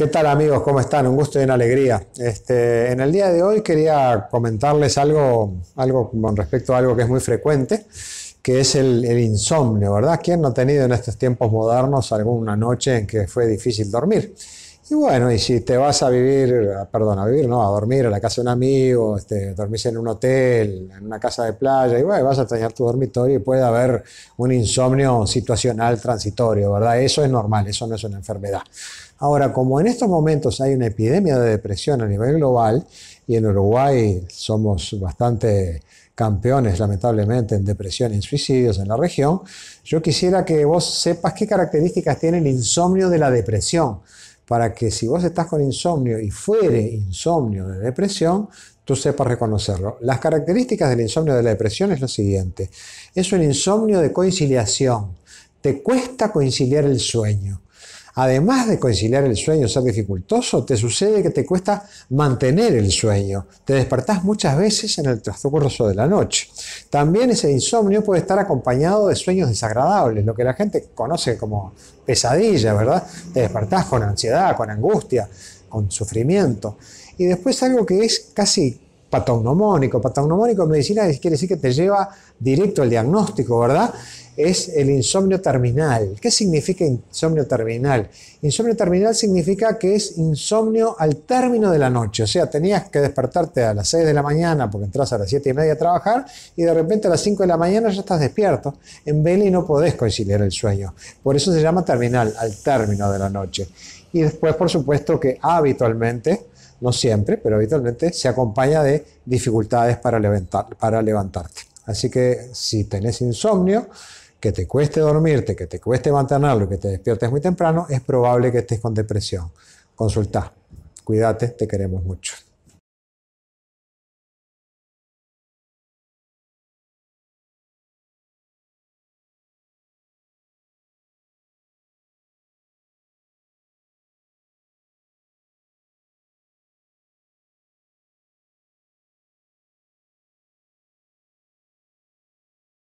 ¿Qué tal amigos? ¿Cómo están? Un gusto y una alegría. Este, en el día de hoy quería comentarles algo, algo con respecto a algo que es muy frecuente, que es el, el, insomnio, ¿verdad? ¿Quién no ha tenido en estos tiempos modernos alguna noche en que fue difícil dormir? Y bueno, y si te vas a vivir, perdón, a vivir, no, a dormir a la casa de un amigo, este, dormís en un hotel, en una casa de playa, y vas a extrañar tu dormitorio y puede haber un insomnio situacional transitorio, ¿verdad? Eso es normal, eso no es una enfermedad. Ahora, como en estos momentos hay una epidemia de depresión a nivel global, y en Uruguay somos bastante campeones, lamentablemente, en depresión y en suicidios en la región, yo quisiera que vos sepas qué características tiene el insomnio de la depresión para que si vos estás con insomnio y fuere insomnio de depresión, tú sepas reconocerlo. Las características del insomnio de la depresión es lo siguiente. Es un insomnio de conciliación. Te cuesta conciliar el sueño además de conciliar el sueño, ser dificultoso, te sucede que te cuesta mantener el sueño. Te despertás muchas veces en el transcurso de la noche. También ese insomnio puede estar acompañado de sueños desagradables, lo que la gente conoce como pesadilla, ¿verdad? Te despertás con ansiedad, con angustia, con sufrimiento. Y después algo que es casi patognomónico. Patognomónico en medicina quiere decir que te lleva directo al diagnóstico, ¿verdad? Es el insomnio terminal. ¿Qué significa insomnio terminal? Insomnio terminal significa que es insomnio al término de la noche. O sea, tenías que despertarte a las 6 de la mañana porque entras a las 7 y media a trabajar y de repente a las 5 de la mañana ya estás despierto. En vela y no podés conciliar el sueño. Por eso se llama terminal, al término de la noche. Y después, por supuesto, que habitualmente no siempre, pero habitualmente se acompaña de dificultades para, levantar, para levantarte. Así que si tenés insomnio, que te cueste dormirte, que te cueste mantenerlo, que te despiertes muy temprano, es probable que estés con depresión. Consulta. Cuídate, te queremos mucho.